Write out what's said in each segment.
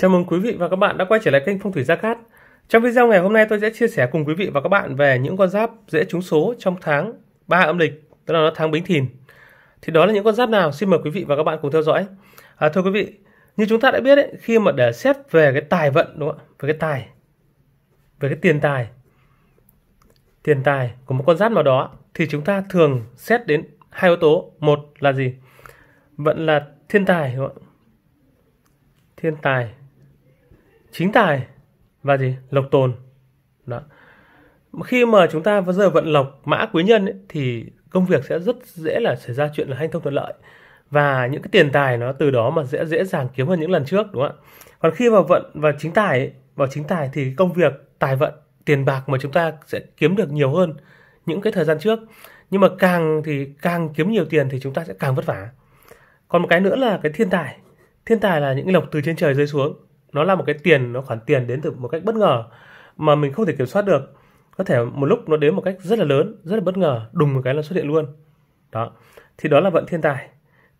Chào mừng quý vị và các bạn đã quay trở lại kênh Phong thủy Gia Cát. Trong video ngày hôm nay tôi sẽ chia sẻ cùng quý vị và các bạn về những con giáp dễ trúng số trong tháng 3 âm lịch, tức là nó tháng Bính Thìn. Thì đó là những con giáp nào? Xin mời quý vị và các bạn cùng theo dõi. À, thưa quý vị, như chúng ta đã biết ấy, khi mà để xét về cái tài vận đúng không ạ? Về cái tài, về cái tiền tài, tiền tài của một con giáp nào đó thì chúng ta thường xét đến hai yếu tố. Một là gì? Vận là thiên tài đúng không Thiên tài chính tài và gì lộc tồn đó khi mà chúng ta bây giờ vận lộc mã quý nhân ấy, thì công việc sẽ rất dễ là xảy ra chuyện là hanh thông thuận lợi và những cái tiền tài nó từ đó mà dễ dễ dàng kiếm hơn những lần trước đúng không ạ còn khi mà vận và chính tài ấy, vào chính tài thì công việc tài vận tiền bạc mà chúng ta sẽ kiếm được nhiều hơn những cái thời gian trước nhưng mà càng thì càng kiếm nhiều tiền thì chúng ta sẽ càng vất vả còn một cái nữa là cái thiên tài thiên tài là những cái lộc từ trên trời rơi xuống nó là một cái tiền nó khoản tiền đến từ một cách bất ngờ mà mình không thể kiểm soát được có thể một lúc nó đến một cách rất là lớn rất là bất ngờ đùng một cái là xuất hiện luôn đó thì đó là vận thiên tài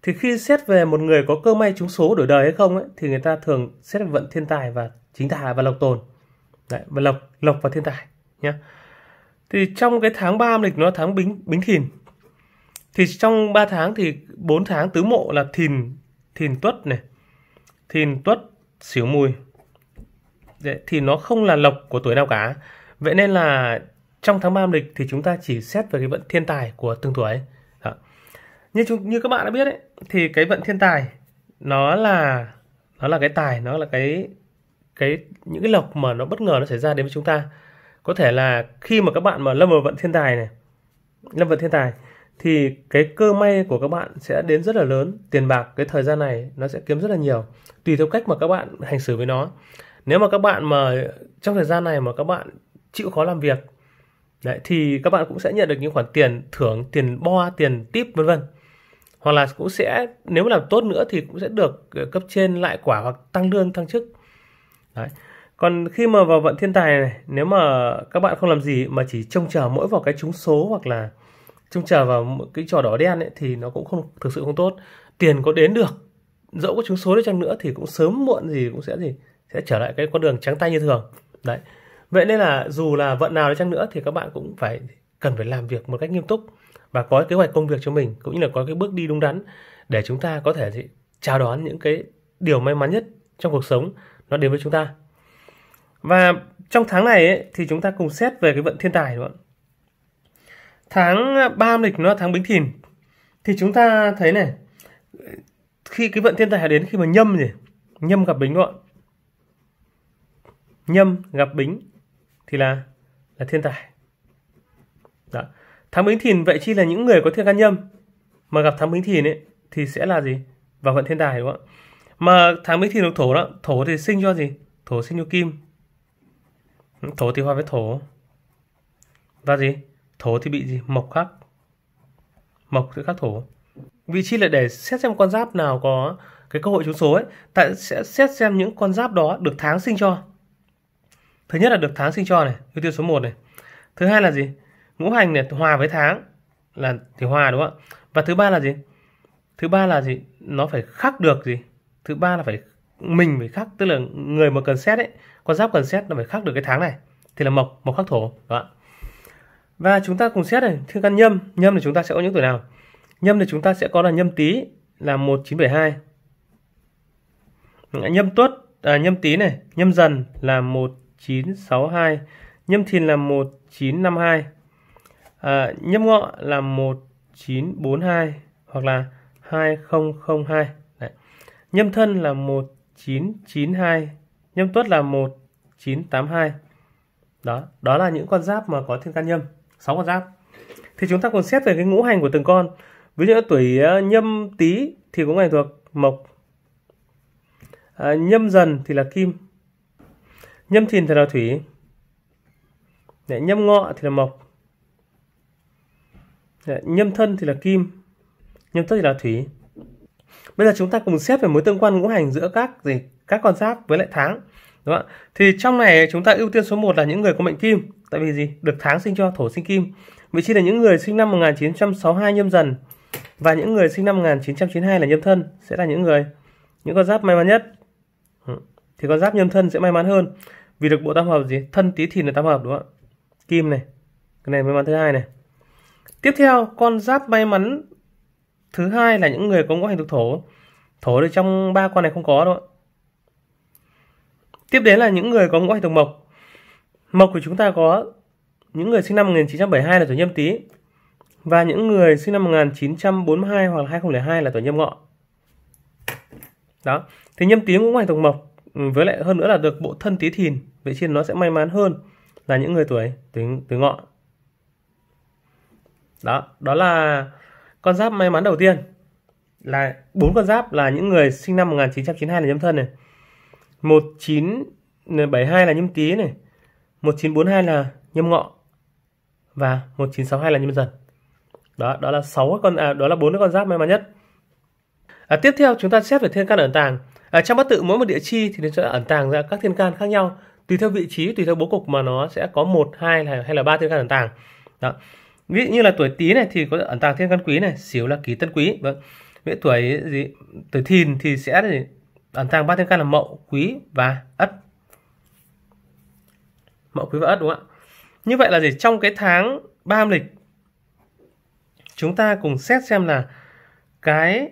thì khi xét về một người có cơ may trúng số đổi đời hay không ấy, thì người ta thường xét về vận thiên tài và chính tài và lộc tồn Đấy, và lộc lộc và thiên tài nhé thì trong cái tháng 3 âm lịch nó tháng bính bính thìn thì trong 3 tháng thì 4 tháng tứ mộ là thìn thìn tuất này thìn tuất xíu mùi Đấy, dạ, thì nó không là lộc của tuổi nào cả vậy nên là trong tháng 3 âm lịch thì chúng ta chỉ xét về cái vận thiên tài của từng tuổi Đó. Dạ. như chúng như các bạn đã biết ấy, thì cái vận thiên tài nó là nó là cái tài nó là cái cái những cái lộc mà nó bất ngờ nó xảy ra đến với chúng ta có thể là khi mà các bạn mà lâm vào vận thiên tài này lâm vào thiên tài thì cái cơ may của các bạn sẽ đến rất là lớn tiền bạc cái thời gian này nó sẽ kiếm rất là nhiều tùy theo cách mà các bạn hành xử với nó nếu mà các bạn mà trong thời gian này mà các bạn chịu khó làm việc đấy, thì các bạn cũng sẽ nhận được những khoản tiền thưởng tiền bo tiền tip vân vân hoặc là cũng sẽ nếu mà làm tốt nữa thì cũng sẽ được ờ, cấp trên lại quả hoặc tăng lương tăng chức đấy còn khi mà vào vận thiên tài này nếu mà các bạn không làm gì mà chỉ trông chờ mỗi vào cái trúng số hoặc là trông chờ vào một cái trò đỏ đen ấy, thì nó cũng không thực sự không tốt tiền có đến được dẫu có trúng số đi chăng nữa thì cũng sớm muộn gì cũng sẽ gì sẽ trở lại cái con đường trắng tay như thường đấy vậy nên là dù là vận nào đi chăng nữa thì các bạn cũng phải cần phải làm việc một cách nghiêm túc và có kế hoạch công việc cho mình cũng như là có cái bước đi đúng đắn để chúng ta có thể gì, chào đón những cái điều may mắn nhất trong cuộc sống nó đến với chúng ta và trong tháng này ấy, thì chúng ta cùng xét về cái vận thiên tài đúng không tháng 3 à, âm lịch nó là tháng Bính Thìn thì chúng ta thấy này khi cái vận thiên tài đến khi mà nhâm gì nhâm gặp bính đúng không nhâm gặp bính thì là là thiên tài Đó. tháng bính thìn vậy chi là những người có thiên can nhâm mà gặp tháng bính thìn ấy thì sẽ là gì vào vận thiên tài đúng không mà tháng bính thìn được thổ đó thổ thì sinh cho gì thổ sinh cho kim thổ thì hòa với thổ và gì thổ thì bị gì mộc khắc mộc sẽ khắc thổ vị trí là để xét xem con giáp nào có cái cơ hội trúng số ấy tại sẽ xét xem những con giáp đó được tháng sinh cho thứ nhất là được tháng sinh cho này ưu tiên số 1 này thứ hai là gì ngũ hành này hòa với tháng là thì hòa đúng không ạ và thứ ba là gì thứ ba là gì nó phải khắc được gì thứ ba là phải mình phải khắc tức là người mà cần xét ấy con giáp cần xét là phải khắc được cái tháng này thì là mộc mộc khắc thổ đúng không ạ và chúng ta cùng xét này thiên can nhâm nhâm thì chúng ta sẽ có những tuổi nào nhâm thì chúng ta sẽ có là nhâm tý là 1972 nhâm tuất à, nhâm tý này nhâm dần là 1962 nhâm thìn là 1952 à, nhâm ngọ là 1942 hoặc là 2002 Đấy. nhâm thân là 1992 nhâm tuất là 1982 đó đó là những con giáp mà có thiên can nhâm 6 con giáp thì chúng ta còn xét về cái ngũ hành của từng con ví dụ tuổi ờ, nhâm tý thì có ngày thuộc mộc à, nhâm dần thì là kim nhâm thìn thì là thủy Đấy, nhâm ngọ thì là mộc Đấy, nhâm thân thì là kim nhâm tất thì là thủy bây giờ chúng ta cùng xét về mối tương quan ngũ hành giữa các gì các con giáp với lại tháng đúng không ạ thì trong này chúng ta ưu tiên số 1 là những người có mệnh kim tại vì gì được tháng sinh cho thổ sinh kim vị trí là những người sinh năm 1962 nhâm dần và những người sinh năm 1992 là nhâm thân sẽ là những người những con giáp may mắn nhất ừ. thì con giáp nhâm thân sẽ may mắn hơn vì được bộ tam hợp gì thân tý thìn là tam hợp đúng không kim này cái này may mắn thứ hai này tiếp theo con giáp may mắn thứ hai là những người có ngũ hành thuộc thổ thổ thì trong ba con này không có đâu tiếp đến là những người có ngũ hành thuộc mộc Mộc của chúng ta có những người sinh năm 1972 là tuổi nhâm tý và những người sinh năm 1942 hoặc là 2002 là tuổi nhâm ngọ. Đó. Thì nhâm tý cũng ngoài thuộc mộc ừ, với lại hơn nữa là được bộ thân tý thìn, vậy trên nó sẽ may mắn hơn là những người tuổi tuổi tuổi ngọ. Đó, đó là con giáp may mắn đầu tiên là bốn con giáp là những người sinh năm 1992 là nhâm thân này. 1972 là nhâm tý này, 1942 là nhâm ngọ và 1962 là nhâm dần. Đó, đó là sáu con à, đó là bốn con giáp may mắn nhất. À, tiếp theo chúng ta xét về thiên can ẩn tàng. À, trong bát tự mỗi một địa chi thì nó sẽ ẩn tàng ra các thiên can khác nhau tùy theo vị trí tùy theo bố cục mà nó sẽ có một hai hay, hay là ba thiên can ẩn tàng đó ví dụ như là tuổi tý này thì có ẩn tàng thiên can quý này xíu là kỷ tân quý vâng ví tuổi gì tuổi thìn thì sẽ ẩn tàng ba thiên can là mậu quý và ất mậu quý và ất đúng không ạ như vậy là gì trong cái tháng ba âm lịch chúng ta cùng xét xem là cái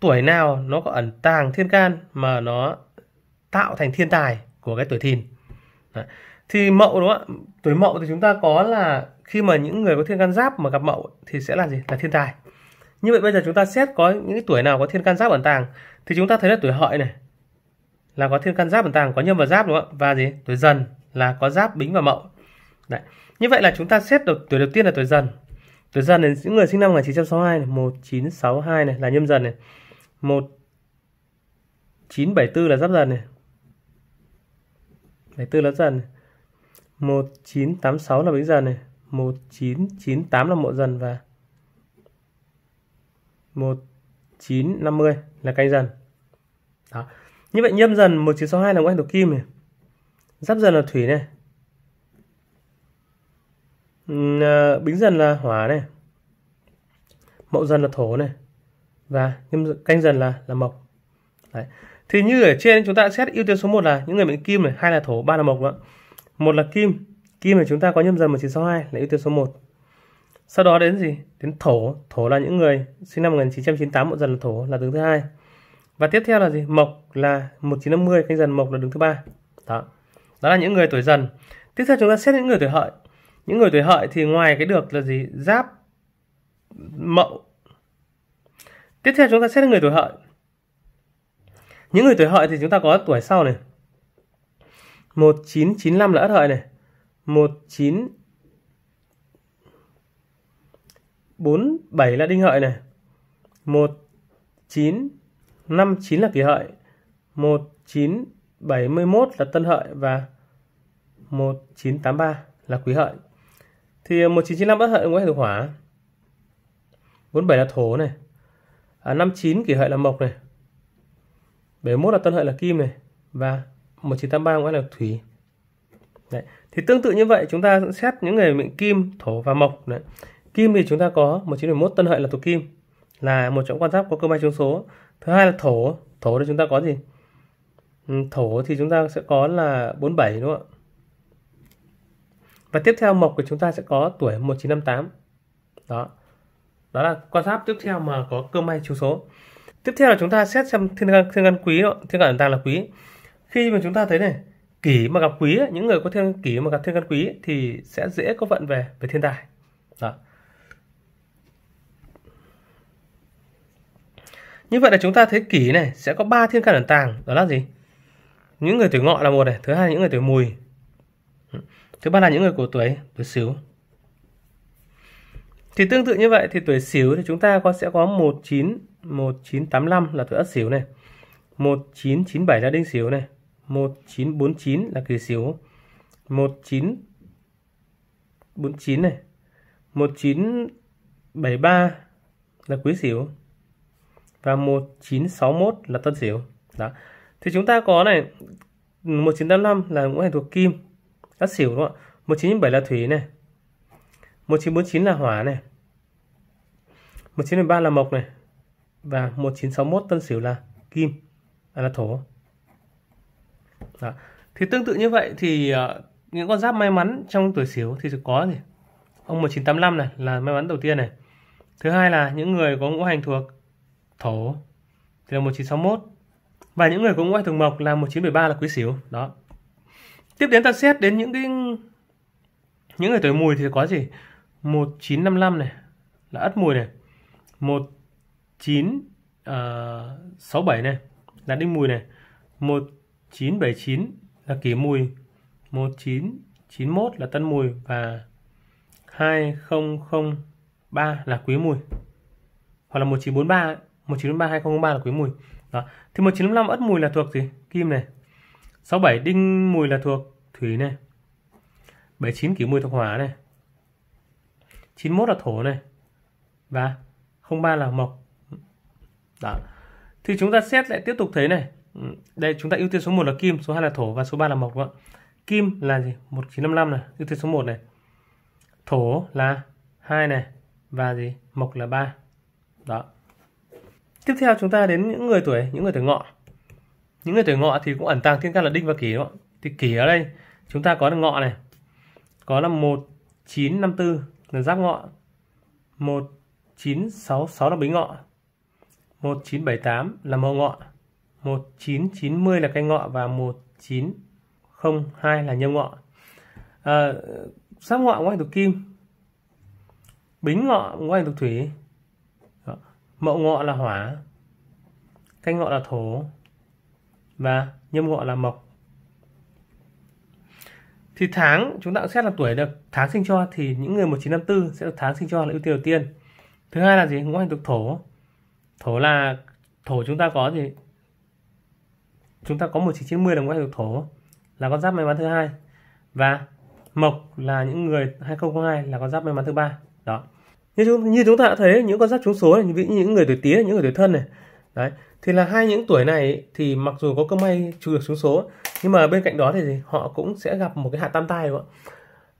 tuổi nào nó có ẩn tàng thiên can mà nó tạo thành thiên tài của cái tuổi thìn Đấy. thì mậu đúng không ạ tuổi mậu thì chúng ta có là khi mà những người có thiên can giáp mà gặp mậu thì sẽ là gì là thiên tài như vậy bây giờ chúng ta xét có những cái tuổi nào có thiên can giáp ẩn tàng thì chúng ta thấy là tuổi hợi này là có thiên can giáp ẩn tàng có nhâm và giáp đúng không ạ và gì tuổi dần là có giáp bính và mậu Đấy. như vậy là chúng ta xét được tuổi đầu tiên là tuổi dần tuổi dần là những người sinh năm 1962 này, 1962 này là nhâm dần này 1974 là giáp dần này 74 là dần này. 1986 là bính dần này 1998 là mộ dần và 1950 là canh dần đó. Như vậy nhâm dần 1962 là ngũ hành thuộc kim này giáp dần là thủy này à, bính dần là hỏa này mậu dần là thổ này và canh dần là là mộc Đấy. thì như ở trên chúng ta xét ưu tiên số 1 là những người mệnh kim này hai là thổ ba là mộc đó một là kim kim thì chúng ta có nhâm dần 1962 là ưu tiên số 1 sau đó đến gì đến thổ thổ là những người sinh năm 1998 mậu dần là thổ là đứng thứ hai và tiếp theo là gì mộc là 1950 canh dần mộc là đứng thứ ba đó đó là những người tuổi dần tiếp theo chúng ta xét những người tuổi hợi những người tuổi hợi thì ngoài cái được là gì giáp mậu tiếp theo chúng ta xét người tuổi hợi những người tuổi hợi thì chúng ta có tuổi sau này 1995 là ất hợi này 19 47 là đinh hợi này 1959 là kỷ hợi 1971 là tân hợi và 1983 là quý hợi. Thì 1995 ờ, bất hợi ngũ hành hỏa. 47 là thổ này. À, 59 kỷ hợi là mộc này. 71 là tân hợi là kim này và 1983 ngũ hành là thủy. Đấy. Thì tương tự như vậy chúng ta xét những người mệnh kim, thổ và mộc. Đấy. Kim thì chúng ta có 1911 tân hợi là tụ kim là một trong quan giáp có cơ may trúng số. Thứ hai là thổ, thổ thì chúng ta có gì? Ừ, thổ thì chúng ta sẽ có là 47 đúng không ạ? và tiếp theo mộc của chúng ta sẽ có tuổi 1958 đó đó là con giáp tiếp theo mà có cơ may chiếu số tiếp theo là chúng ta xét xem thiên can thiên can quý thiên can tàng là quý khi mà chúng ta thấy này kỷ mà gặp quý những người có thiên kỷ mà gặp thiên can quý thì sẽ dễ có vận về về thiên tài đó như vậy là chúng ta thấy kỷ này sẽ có ba thiên can ẩn tàng đó là gì những người tuổi ngọ là một này thứ hai là những người tuổi mùi thứ ba là những người của tuổi tuổi sửu thì tương tự như vậy thì tuổi sửu thì chúng ta có sẽ có một một chín chín tám năm là tuổi ất sửu này. bảy là đinh sửu này. một chín bốn chín là kỷ sửu. chín này. một chín bảy ba là quý sửu. Và 1961 là tân sửu. Đó. Thì chúng ta có này 1985 là ngũ hành thuộc kim Lá xỉu đúng không ạ? 1997 là thủy này. 1949 là hỏa này. 1913 là mộc này. Và 1961 tân xỉu là kim, à, là thổ. Đó. Thì tương tự như vậy thì uh, những con giáp may mắn trong tuổi xỉu thì có gì? Ông 1985 này là may mắn đầu tiên này. Thứ hai là những người có ngũ hành thuộc thổ thì là 1961 và những người có ngũ hành thuộc mộc là 1973 là quý xỉu Đó tiếp đến ta xét đến những cái những người tuổi mùi thì có gì 1955 này là ất mùi này 1967 ờ, uh, này là đinh mùi này 1979 là kỷ mùi 1991 là tân mùi và 2003 là quý mùi hoặc là 1943 ấy. 1943 2003 là quý mùi đó thì 1955 ất mùi là thuộc gì kim này 67 đinh mùi là thuộc thủy này 79 kỷ mùi thuộc hỏa này 91 là thổ này và 03 là mộc đó thì chúng ta xét lại tiếp tục thấy này ừ, đây chúng ta ưu tiên số 1 là kim số 2 là thổ và số 3 là mộc đúng không? kim là gì 1955 này ưu tiên số 1 này thổ là 2 này và gì mộc là 3 đó tiếp theo chúng ta đến những người tuổi những người tuổi ngọ những người tuổi ngọ thì cũng ẩn tàng thiên can là đinh và kỷ đúng không? thì kỷ ở đây chúng ta có được ngọ này có là 1954 là giáp ngọ 1966 là bính ngọ 1978 là mậu ngọ 1990 là cây ngọ và 1902 là nhâm ngọ à, giáp ngọ ngoại thuộc kim bính ngọ ngoại thuộc thủy mậu ngọ là hỏa canh ngọ là thổ và nhâm ngọ là mộc thì tháng chúng ta cũng xét là tuổi được tháng sinh cho thì những người 1954 sẽ được tháng sinh cho là ưu tiên đầu tiên thứ hai là gì ngũ hành thuộc thổ thổ là thổ chúng ta có gì chúng ta có 1990 là ngũ hành thuộc thổ là con giáp may mắn thứ hai và mộc là những người 2002 là con giáp may mắn thứ ba đó như chúng như chúng ta đã thấy những con giáp trúng số này, ví những người tuổi tía những người tuổi thân này đấy thì là hai những tuổi này thì mặc dù có cơ may trừ được trúng số nhưng mà bên cạnh đó thì họ cũng sẽ gặp một cái hạn tam tai đúng không ạ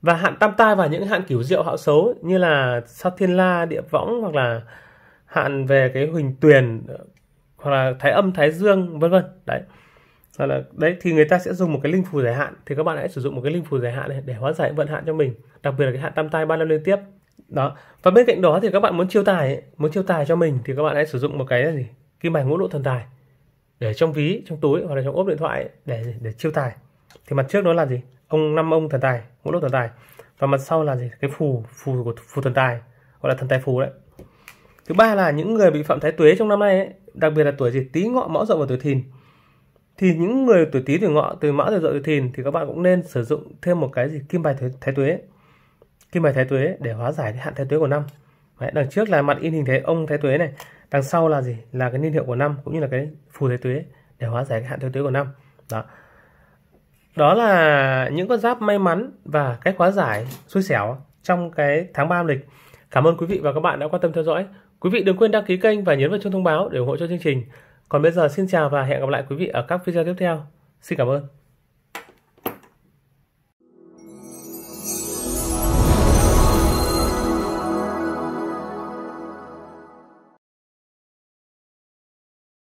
và hạn tam tai và những hạn kiểu rượu họ xấu như là sao thiên la địa võng hoặc là hạn về cái huỳnh tuyền hoặc là thái âm thái dương vân vân đấy hoặc là đấy thì người ta sẽ dùng một cái linh phù giải hạn thì các bạn hãy sử dụng một cái linh phù giải hạn này để hóa giải vận hạn cho mình đặc biệt là cái hạn tam tai ba năm liên tiếp đó và bên cạnh đó thì các bạn muốn chiêu tài ấy, muốn chiêu tài cho mình thì các bạn hãy sử dụng một cái gì kim bài ngũ lộ thần tài để trong ví trong túi hoặc là trong ốp điện thoại để để chiêu tài thì mặt trước nó là gì ông năm ông thần tài ngũ lốc thần tài và mặt sau là gì cái phù phù của phù thần tài gọi là thần tài phù đấy thứ ba là những người bị phạm thái tuế trong năm nay ấy, đặc biệt là tuổi gì tý ngọ mão dậu và tuổi thìn thì những người tuổi tý tuổi ngọ tuổi mão tuổi dậu tuổi thìn thì các bạn cũng nên sử dụng thêm một cái gì kim bài thái, thái tuế kim bài thái tuế để hóa giải cái hạn thái tuế của năm đấy, đằng trước là mặt in hình thế ông thái tuế này đằng sau là gì là cái niên hiệu của năm cũng như là cái phù thế tuế để hóa giải cái hạn thế tuế của năm đó đó là những con giáp may mắn và cách hóa giải xui xẻo trong cái tháng 3 âm lịch cảm ơn quý vị và các bạn đã quan tâm theo dõi quý vị đừng quên đăng ký kênh và nhấn vào chuông thông báo để ủng hộ cho chương trình còn bây giờ xin chào và hẹn gặp lại quý vị ở các video tiếp theo xin cảm ơn